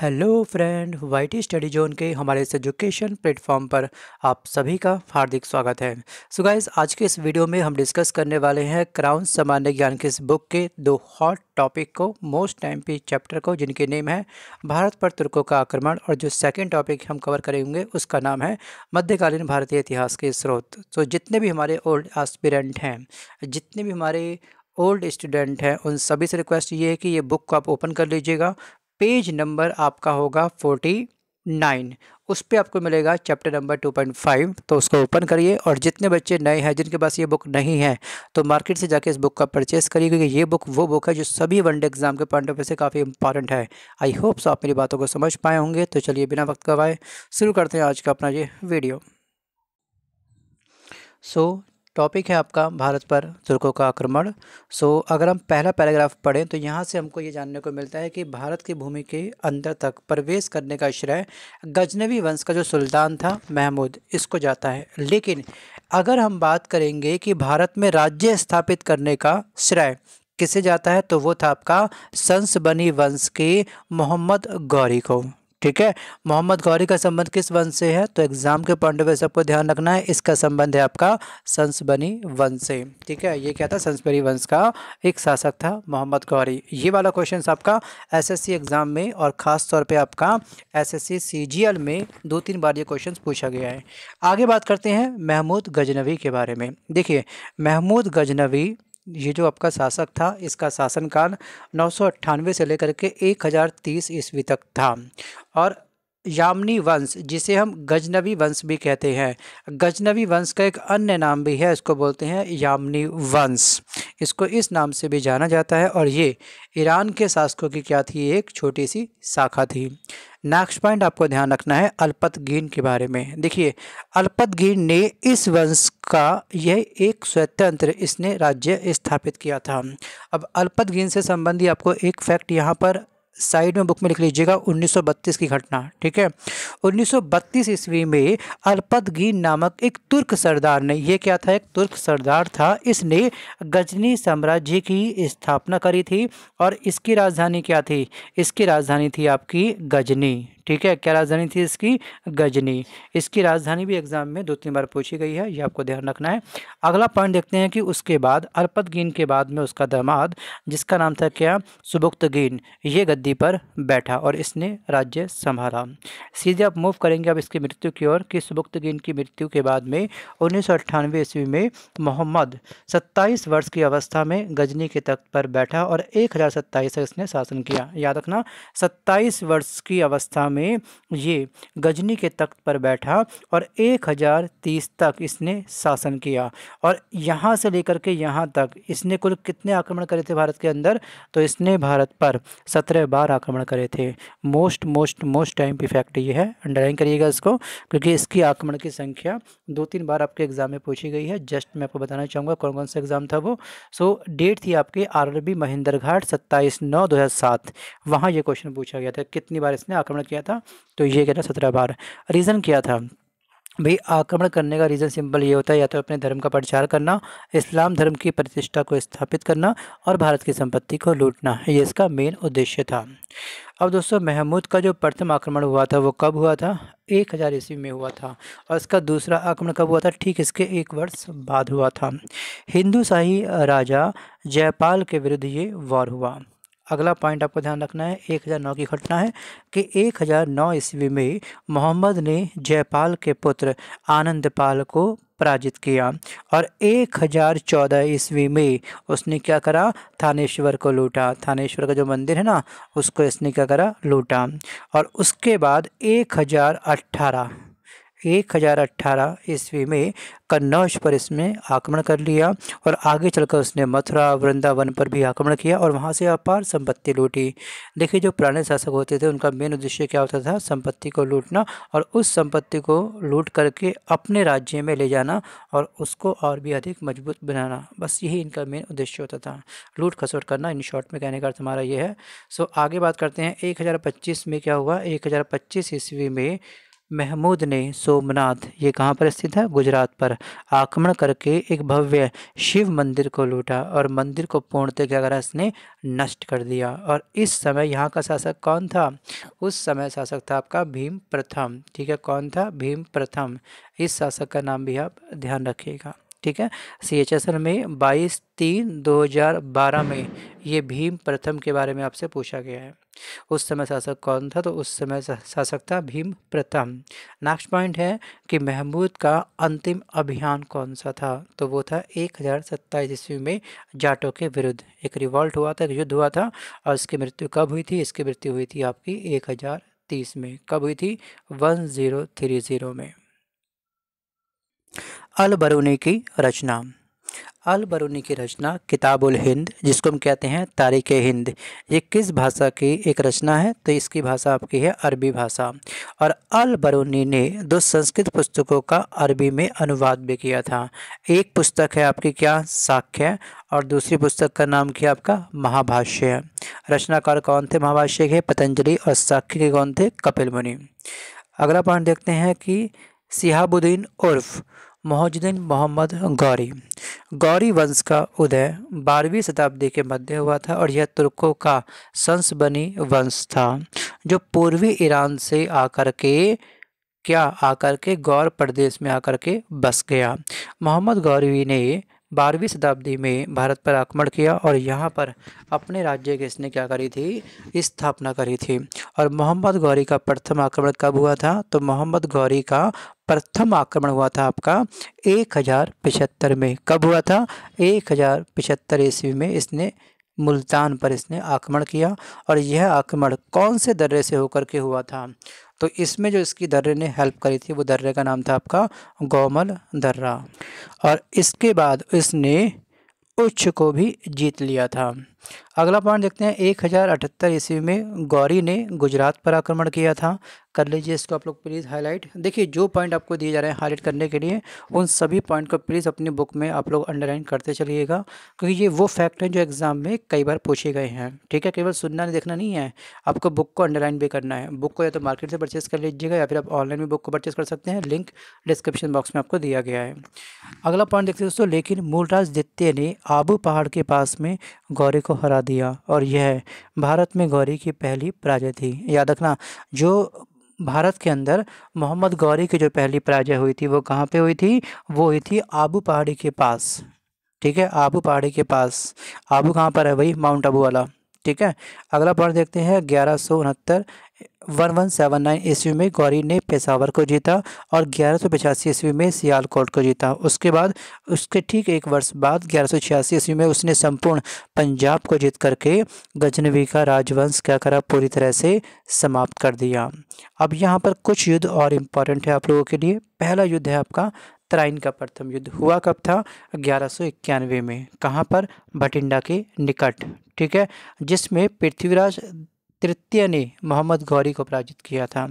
hello friend YT study zone के हमारे इस एजुकेशन प्लेटफॉर्म पर आप सभी का हार्दिक स्वागत है सो so गाइस आज के इस वीडियो में हम डिस्कस करने वाले हैं क्राउन सामान्य ज्ञान की इस बुक के दो हॉट टॉपिक को मोस्ट टाइम पी चैप्टर को जिनके नेम है भारत पर तुर्कों का आक्रमण और जो सेकंड टॉपिक हम कवर करेंगे उसका नाम है मध्यकालीन भारतीय इतिहास के स्रोत तो so जितने भी हमारे ओल्ड एस्पिरेंट हैं जितने भी हमारे ओल्ड स्टूडेंट हैं उन सभी से रिक्वेस्ट ये है कि ये बुक को आप ओपन कर लीजिएगा पेज नंबर आपका होगा फोर्टी नाइन उस पर आपको मिलेगा chapter number two point five तो उसको ओपन करिए और जितने बच्चे नए हैं जिनके पास ये बुक नहीं है तो मार्केट से जाके इस बुक का परचेस करिए क्योंकि ये बुक वो बुक है जो सभी वनडे एग्जाम के पॉइंट ऑफ व्यू से काफ़ी इंपॉर्टेंट है आई होप सो आप मेरी बातों को समझ पाए होंगे तो चलिए बिना वक्त गवाए शुरू करते हैं आज का अपना ये वीडियो सो टॉपिक है आपका भारत पर तुर्कों का आक्रमण सो अगर हम पहला पैराग्राफ पढ़ें तो यहाँ से हमको ये जानने को मिलता है कि भारत की भूमि के अंदर तक प्रवेश करने का श्रेय गजनवी वंश का जो सुल्तान था महमूद इसको जाता है लेकिन अगर हम बात करेंगे कि भारत में राज्य स्थापित करने का श्रेय किसे जाता है तो वो था आपका बनी वंश के मोहम्मद गौरी को ठीक है मोहम्मद गौरी का संबंध किस वंश से है तो एग्जाम के पॉइंट ऑफ व्यू सबको ध्यान रखना है इसका संबंध है आपका संसबनी वंश से ठीक है ये क्या था संसबनी वंश का एक शासक था मोहम्मद गौरी ये वाला क्वेश्चन आपका एसएससी एग्ज़ाम में और ख़ास तौर पे आपका एसएससी सीजीएल में दो तीन बार ये क्वेश्चन पूछा गया है आगे बात करते हैं महमूद गजनवी के बारे में देखिए महमूद गजनवी ये जो आपका शासक था इसका शासनकाल नौ से लेकर के एक तीस ईस्वी तक था और यामनी वंश जिसे हम गजनबी वंश भी कहते हैं गजनबी वंश का एक अन्य नाम भी है इसको बोलते हैं यामनी वंश इसको इस नाम से भी जाना जाता है और ये ईरान के शासकों की क्या थी एक छोटी सी शाखा थी नेक्स्ट पॉइंट आपको ध्यान रखना है अल्पतगीन के बारे में देखिए अल्पतगीन ने इस वंश का यह एक स्वतंत्र इसने राज्य स्थापित किया था अब अल्पतगीन से संबंधी आपको एक फैक्ट यहाँ पर साइड में बुक में लिख लीजिएगा 1932 की घटना ठीक है 1932 ईस्वी में अल्पदगी नामक एक तुर्क सरदार ने यह क्या था एक तुर्क सरदार था इसने गजनी साम्राज्य की स्थापना करी थी और इसकी राजधानी क्या थी इसकी राजधानी थी आपकी गजनी ठीक है क्या राजधानी थी इसकी गजनी इसकी राजधानी भी एग्जाम में दो तीन बार पूछी गई है ये आपको ध्यान रखना है अगला पॉइंट देखते हैं कि उसके बाद अर्पद के बाद में उसका दामाद जिसका नाम था क्या सुबुक्तगीन ये गद्दी पर बैठा और इसने राज्य संभाला सीधे आप मूव करेंगे अब इसकी मृत्यु की ओर कि गिन की मृत्यु के बाद में उन्नीस सौ अट्ठानवे ईस्वी में मोहम्मद सत्ताईस वर्ष की अवस्था में गजनी के तख्त पर बैठा और एक हज़ार सत्ताईस इसने शासन किया याद रखना सत्ताईस वर्ष की अवस्था में में ये गजनी के तख्त पर बैठा और एक हज़ार तीस तक इसने शासन किया और यहाँ से लेकर के यहाँ तक इसने कुल कितने आक्रमण करे थे भारत के अंदर तो इसने भारत पर सत्रह बार आक्रमण करे थे most most most time effect ये है अंडरलाइन करिएगा इसको क्योंकि इसकी आक्रमण की संख्या दो तीन बार आपके एग्ज़ाम में पूछी गई है जस्ट मैं आपको बताना चाहूँगा कौन कौन सा एग्ज़ाम था वो सो डेट थी आपके आर बी महेंद्र घाट सत्ताईस नौ दो हज़ार सात वहाँ ये क्वेश्चन पूछा गया था कितनी बार इसने आक्रमण किया किया था तो ये क्या था सत्रह बार रीज़न क्या था भाई आक्रमण करने का रीज़न सिंपल ये होता है या तो अपने धर्म का प्रचार करना इस्लाम धर्म की प्रतिष्ठा को स्थापित करना और भारत की संपत्ति को लूटना ये इसका मेन उद्देश्य था अब दोस्तों महमूद का जो प्रथम आक्रमण हुआ था वो कब हुआ था एक हज़ार ईस्वी में हुआ था और इसका दूसरा आक्रमण कब हुआ था ठीक इसके एक वर्ष बाद हुआ था हिंदू राजा जयपाल के विरुद्ध ये वॉर हुआ अगला पॉइंट आपको ध्यान रखना है 1009 की घटना है कि 1009 ईस्वी में मोहम्मद ने जयपाल के पुत्र आनंदपाल को पराजित किया और 1014 ईस्वी में उसने क्या करा थानेश्वर को लूटा थानेश्वर का जो मंदिर है ना उसको इसने क्या करा लूटा और उसके बाद 1018 एक हज़ार अट्ठारह ईस्वी में कन्नौज पर इसमें आक्रमण कर लिया और आगे चलकर उसने मथुरा वृंदावन पर भी आक्रमण किया और वहाँ से अपार संपत्ति लूटी देखिए जो पुराने शासक होते थे उनका मेन उद्देश्य क्या होता था संपत्ति को लूटना और उस संपत्ति को लूट करके अपने राज्य में ले जाना और उसको और भी अधिक मजबूत बनाना बस यही इनका मेन उद्देश्य होता था लूट खसोट करना इन शॉर्ट में कहने का अर्थ हमारा ये है सो आगे बात करते हैं एक में क्या हुआ एक ईस्वी में महमूद ने सोमनाथ ये कहाँ पर स्थित है गुजरात पर आक्रमण करके एक भव्य शिव मंदिर को लूटा और मंदिर को पूर्णतः क्या करा इसने नष्ट कर दिया और इस समय यहाँ का शासक कौन था उस समय शासक था आपका भीम प्रथम ठीक है कौन था भीम प्रथम इस शासक का नाम भी आप ध्यान रखिएगा ठीक है सी एच एस एल में बाईस तीन दो हजार बारह में ये भीम प्रथम के बारे में आपसे पूछा गया है उस समय शासक कौन था तो उस समय शासक था भीम प्रथम नेक्स्ट पॉइंट है कि महमूद का अंतिम अभियान कौन सा था तो वो था एक हज़ार सत्ताईस ईस्वी में जाटों के विरुद्ध एक रिवॉल्ट हुआ था एक युद्ध हुआ था और इसकी मृत्यु कब हुई थी इसकी मृत्यु हुई थी आपकी एक हज़ार तीस में कब हुई थी वन ज़ीरो थ्री ज़ीरो में अल बरूनी की रचना अल बरूनी की रचना किताबुल हिंद जिसको हम कहते हैं तारीख हिंद ये किस भाषा की एक रचना है तो इसकी भाषा आपकी है अरबी भाषा और अल बरूनी ने दो संस्कृत पुस्तकों का अरबी में अनुवाद भी किया था एक पुस्तक है आपकी क्या साख्य और दूसरी पुस्तक का नाम क्या आपका महाभाष्य रचनाकार कौन थे महाभाष्य के पतंजलि और साख्य के कौन थे कपिल मुनि अगला पॉइंट देखते हैं कि सिहाबुद्दीन उर्फ मोहजुद्दीन मोहम्मद गौरी गौरी वंश का उदय बारहवीं शताब्दी के मध्य हुआ था और यह तुर्कों का संसबनी वंश था जो पूर्वी ईरान से आकर के क्या आकर के गौर प्रदेश में आकर के बस गया मोहम्मद गौरी ने बारहवीं शताब्दी में भारत पर आक्रमण किया और यहाँ पर अपने राज्य की इसने क्या करी थी स्थापना करी थी और मोहम्मद गौरी का प्रथम आक्रमण कब हुआ था तो मोहम्मद गौरी का प्रथम आक्रमण हुआ था आपका एक हज़ार पिछहत्तर में कब हुआ था एक हज़ार पिछहत्तर ईस्वी में इसने मुल्तान पर इसने आक्रमण किया और यह आक्रमण कौन से दर्रे से होकर के हुआ था तो इसमें जो इसकी दर्रे ने हेल्प करी थी वो दर्रे का नाम था आपका गोमल दर्रा और इसके बाद इसने उच्च को भी जीत लिया था अगला पॉइंट देखते हैं एक हज़ार अठहत्तर ईस्वी में गौरी ने गुजरात पर आक्रमण किया था कर लीजिए इसको आप लोग प्लीज़ हाईलाइट देखिए जो पॉइंट आपको दिए जा रहे हैं हाईलाइट करने के लिए उन सभी पॉइंट को प्लीज़ अपनी बुक में आप लोग अंडरलाइन करते चलिएगा क्योंकि ये वो फैक्ट हैं जो एग्ज़ाम में कई बार पूछे गए हैं ठीक है केवल सुनना नहीं देखना नहीं है आपको बुक को अंडरलाइन भी करना है बुक को या तो मार्केट से परचेस कर लीजिएगा या फिर आप ऑनलाइन भी बुक को परचेस कर सकते हैं लिंक डिस्क्रिप्शन बॉक्स में आपको दिया गया है अगला पॉइंट देखते हैं दोस्तों लेकिन मूलराज दित्य ने आबू पहाड़ के पास में गौरी को हरा दिया और यह भारत में गौरी की पहली पराजय थी याद रखना जो भारत के अंदर मोहम्मद गौरी की जो पहली पराजय हुई थी वो कहाँ पे हुई थी वो हुई थी आबू पहाड़ी के पास ठीक है आबू पहाड़ी के पास आबू कहाँ पर है भाई माउंट आबू वाला ठीक है अगला पॉइंट देखते हैं ग्यारह सौ उनहत्तर वन वन सेवन नाइन ईस्वी में गौरी ने पेशावर को जीता और ग्यारह सौ पचासी ईस्वी में सियालकोट को जीता उसके बाद उसके ठीक एक वर्ष बाद ग्यारह सौ छियासी ईस्वी में उसने संपूर्ण पंजाब को जीत करके गजनवी का राजवंश क्या करा पूरी तरह से समाप्त कर दिया अब यहाँ पर कुछ युद्ध और इम्पॉर्टेंट है आप लोगों के लिए पहला युद्ध है आपका तराइन का प्रथम युद्ध हुआ कब था ग्यारह में कहाँ पर भटिंडा के निकट ठीक है जिसमें पृथ्वीराज तृतीय ने मोहम्मद गौरी को पराजित किया था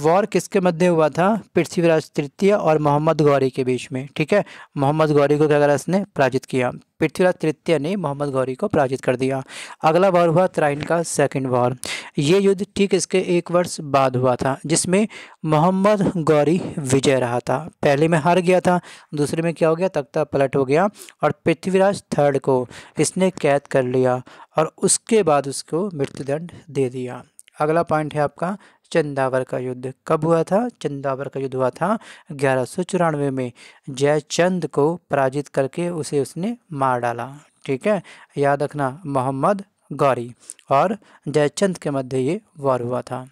वॉर किसके मध्य हुआ था पृथ्वीराज तृतीय और मोहम्मद गौरी के बीच में ठीक है मोहम्मद गौरी को क्या करा इसने पराजित किया पृथ्वीराज तृतीय ने मोहम्मद गौरी को पराजित कर दिया अगला वॉर हुआ त्राइन का सेकंड वॉर ये युद्ध ठीक इसके एक वर्ष बाद हुआ था जिसमें मोहम्मद गौरी विजय रहा था पहले में हार गया था दूसरे में क्या हो गया तख्ता पलट हो गया और पृथ्वीराज थर्ड को इसने कैद कर लिया और उसके बाद उसको मृत्युदंड दे दिया अगला पॉइंट है आपका चंदावर का युद्ध कब हुआ था चंदावर का युद्ध हुआ था ग्यारह चौरानवे में जयचंद को पराजित करके उसे उसने मार डाला ठीक है याद रखना मोहम्मद गौरी और जयचंद के मध्य ये वॉर हुआ था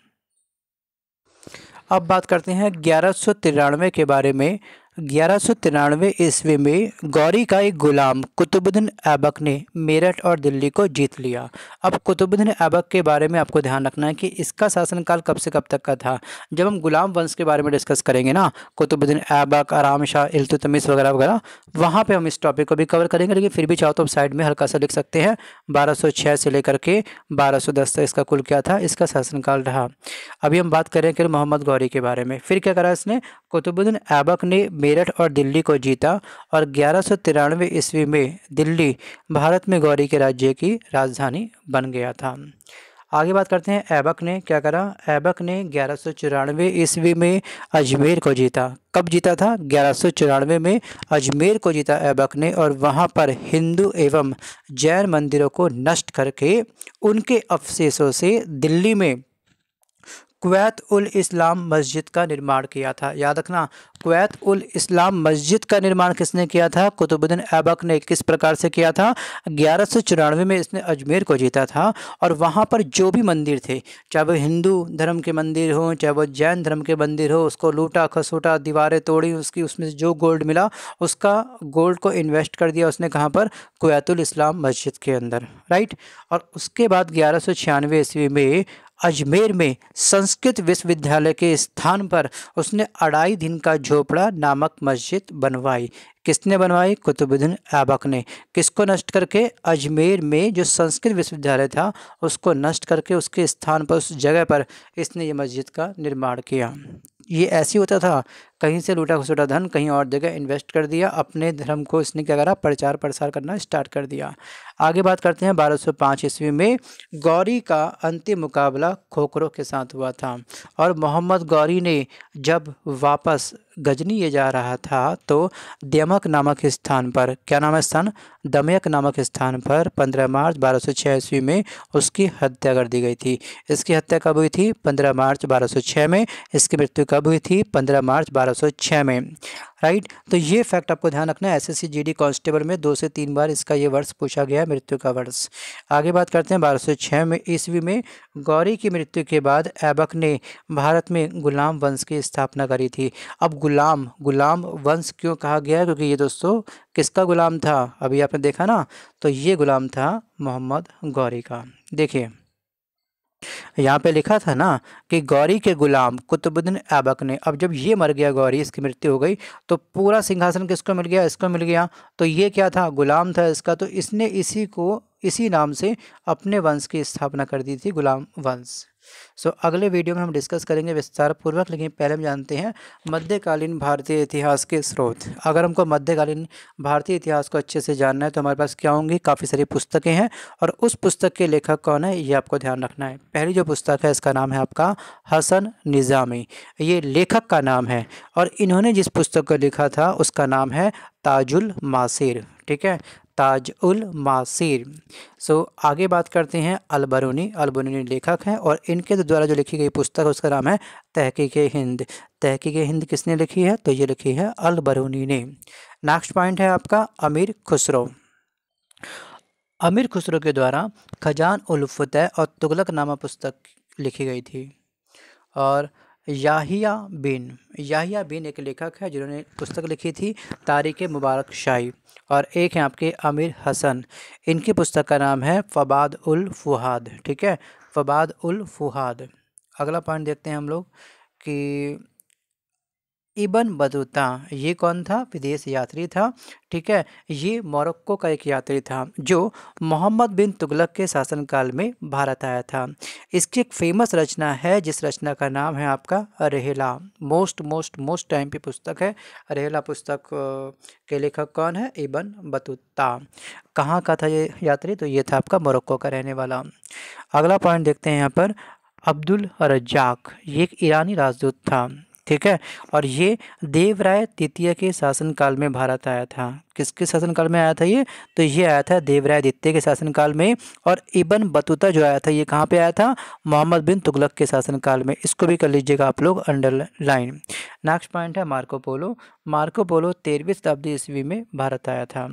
अब बात करते हैं ग्यारह तिरानवे के बारे में ग्यारह सौ तिरानवे ईस्वी में गौरी का एक गुलाम कुतुबुद्दीन ऐबक ने मेरठ और दिल्ली को जीत लिया अब कुतुबुद्दीन ऐबक के बारे में आपको ध्यान रखना है कि इसका शासनकाल कब से कब तक का था जब हम गुलाम वंश के बारे में डिस्कस करेंगे ना कुतुबुद्दीन ऐबक आराम शाह इल्तुतमिस वगैरह वगैरह वहाँ पर हम इस टॉपिक को भी कवर करेंगे लेकिन फिर भी चाहो तो आप साइड में हल्का सा लिख सकते हैं बारह सौ छः से लेकर के बारह सौ दस तक इसका कुल क्या था इसका शासनकाल रहा अभी हम बात करें कि मोहम्मद गौरी के बारे में फिर क्या करा इसने कुतुबुद्दीन ऐबक ने मेरठ और दिल्ली को जीता और ग्यारह सौ तिरानवे ईस्वी में दिल्ली भारत में गौरी के राज्य की राजधानी बन गया था आगे बात करते हैं ऐबक ने क्या करा ऐबक ने ग्यारह सौ चौरानवे ईस्वी में अजमेर को जीता कब जीता था ग्यारह सौ चौरानवे में अजमेर को जीता ऐबक ने और वहाँ पर हिंदू एवं जैन मंदिरों को नष्ट करके उनके अवशेषों से दिल्ली में कुवैत उल इस्लाम मस्जिद का निर्माण किया था याद रखना कुवैत उल इस्लाम मस्जिद का निर्माण किसने किया था कुतुबुद्दीन ऐबक ने किस प्रकार से किया था ग्यारह सौ चौरानवे में इसने अजमेर को जीता था और वहाँ पर जो भी मंदिर थे चाहे वो हिंदू धर्म के मंदिर हों चाहे वो जैन धर्म के मंदिर हो उसको लूटा खसूटा दीवारें तोड़ी उसकी उसमें से जो गोल्ड मिला उसका गोल्ड को इन्वेस्ट कर दिया उसने कहाँ पर कुवैतुल इस्लाम मस्जिद के अंदर राइट और उसके बाद ग्यारह सौ छियानवे ईस्वी में अजमेर में संस्कृत विश्वविद्यालय के स्थान पर उसने अढ़ाई दिन का झोपड़ा नामक मस्जिद बनवाई किसने बनवाई कुतुबुद्दीन ऐबक ने किसको नष्ट करके अजमेर में जो संस्कृत विश्वविद्यालय था उसको नष्ट करके उसके स्थान पर उस जगह पर इसने ये मस्जिद का निर्माण किया ये ऐसे होता था कहीं से लूटा खसूटा धन कहीं और जगह इन्वेस्ट कर दिया अपने धर्म को इसने क्या करा प्रचार प्रसार करना स्टार्ट कर दिया आगे बात करते हैं 1205 ईस्वी में गौरी का अंतिम मुकाबला खोखरो के साथ हुआ था और मोहम्मद गौरी ने जब वापस गजनी ये जा रहा था तो दमक नामक स्थान पर क्या नाम है स्थान दमयक नामक स्थान पर 15 मार्च बारह सौ ईस्वी में उसकी हत्या कर दी गई थी इसकी हत्या कब हुई थी 15 मार्च 1206 में इसकी मृत्यु कब हुई थी 15 मार्च बारह 1806 में राइट तो ये फैक्ट आपको ध्यान रखना है एस जीडी कांस्टेबल में दो से तीन बार इसका ये वर्ष पूछा गया है मृत्यु का वर्ष आगे बात करते हैं 1206 में ईस्वी में गौरी की मृत्यु के बाद ऐबक ने भारत में गुलाम वंश की स्थापना करी थी अब गुलाम गुलाम वंश क्यों कहा गया क्योंकि ये दोस्तों किसका गुलाम था अभी आपने देखा ना तो ये गुलाम था मोहम्मद गौरी का देखिए यहाँ पे लिखा था ना कि गौरी के गुलाम कुतुबुद्दीन ऐबक ने अब जब ये मर गया गौरी इसकी मृत्यु हो गई तो पूरा सिंहासन किसको मिल गया इसको मिल गया तो ये क्या था गुलाम था इसका तो इसने इसी को इसी नाम से अपने वंश की स्थापना कर दी थी गुलाम वंश सो so, अगले वीडियो में हम डिस्कस करेंगे विस्तार पूर्वक लेकिन पहले हम जानते हैं मध्यकालीन भारतीय इतिहास के स्रोत अगर हमको मध्यकालीन भारतीय इतिहास को अच्छे से जानना है तो हमारे पास क्या होंगी काफ़ी सारी पुस्तकें हैं और उस पुस्तक के लेखक कौन है ये आपको ध्यान रखना है पहली जो पुस्तक है इसका नाम है आपका हसन निज़ामी ये लेखक का नाम है और इन्होंने जिस पुस्तक को लिखा था उसका नाम है ताजुल मासिर ठीक है ताज उल मासिर सो so, आगे बात करते हैं अलबरूनी अलबरूनी लेखक हैं और इनके द्वारा जो लिखी गई पुस्तक है उसका नाम है तहकीक हिंद तहकीक हिंद किसने लिखी है तो ये लिखी है अलबरूनी ने नेक्स्ट पॉइंट है आपका अमीर खुसरो अमीर खुसरो के द्वारा खजान उलफ और तुगलक नामा पुस्तक लिखी गई थी और याहिया बिन याहिया बिन एक लेखक है जिन्होंने पुस्तक लिखी थी तारिक मुबारक शाही और एक हैं आपके अमीर हसन इनकी पुस्तक का नाम है फ़बाद उल फुहाद ठीक है फ़बाद उल फुहाद अगला पॉइंट देखते हैं हम लोग कि इबन बतूता ये कौन था विदेश यात्री था ठीक है ये मोरक्को का एक यात्री था जो मोहम्मद बिन तुगलक के शासनकाल में भारत आया था इसकी एक फेमस रचना है जिस रचना का नाम है आपका रेहला मोस्ट मोस्ट मोस्ट टाइम पे पुस्तक है रेहला पुस्तक के लेखक कौन है इबन बतूता कहाँ का था ये यात्री तो ये था आपका मोरक्को का रहने वाला अगला पॉइंट देखते हैं यहाँ पर अब्दुल रजाक ये एक ईरानी राजदूत था ठीक है और ये देवराय द्वितीय के शासनकाल में भारत आया था किसके शासनकाल में आया था ये तो ये आया था देवराय द्वितीय के शासनकाल में और इबन बतूता जो आया था ये कहाँ पे आया था मोहम्मद बिन तुगलक के शासनकाल में इसको भी कर लीजिएगा आप लोग अंडरलाइन नेक्स्ट पॉइंट है मार्को पोलो मार्को पोलो तेरहवीं शताब्दी ईस्वी में भारत आया था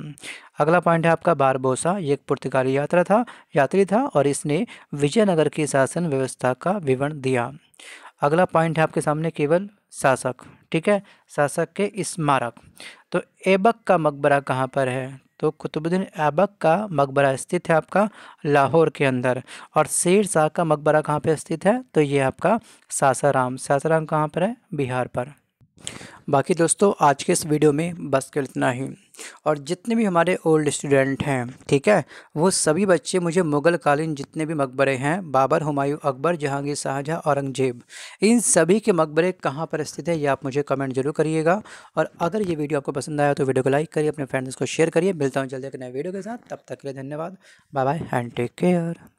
अगला पॉइंट है आपका बारबोसा ये एक पुर्तगाली यात्रा था यात्री था और इसने विजयनगर की शासन व्यवस्था का विवरण दिया अगला पॉइंट है आपके सामने केवल शासक ठीक है शासक के स्मारक तो ऐबक का मकबरा कहाँ पर है तो कुतुबुद्दीन ऐबक का मकबरा स्थित है आपका लाहौर के अंदर और शेर शाह का मकबरा कहाँ पर स्थित है तो ये आपका सासाराम सासाराम कहाँ पर है बिहार पर बाकी दोस्तों आज के इस वीडियो में बस केवल इतना ही और जितने भी हमारे ओल्ड स्टूडेंट हैं ठीक है वो सभी बच्चे मुझे मुग़ल कालीन जितने भी मकबरे हैं बाबर हुमायूं अकबर जहांगीर शाहजहाँ औरंगजेब इन सभी के मकबरे कहाँ पर स्थित है ये आप मुझे कमेंट जरूर करिएगा और अगर ये वीडियो आपको पसंद आया तो वीडियो को लाइक करिए अपने फ्रेंड्स को शेयर करिए मिलता हूँ जल्दी एक नए वीडियो के साथ तब तक के लिए धन्यवाद bye bye and take care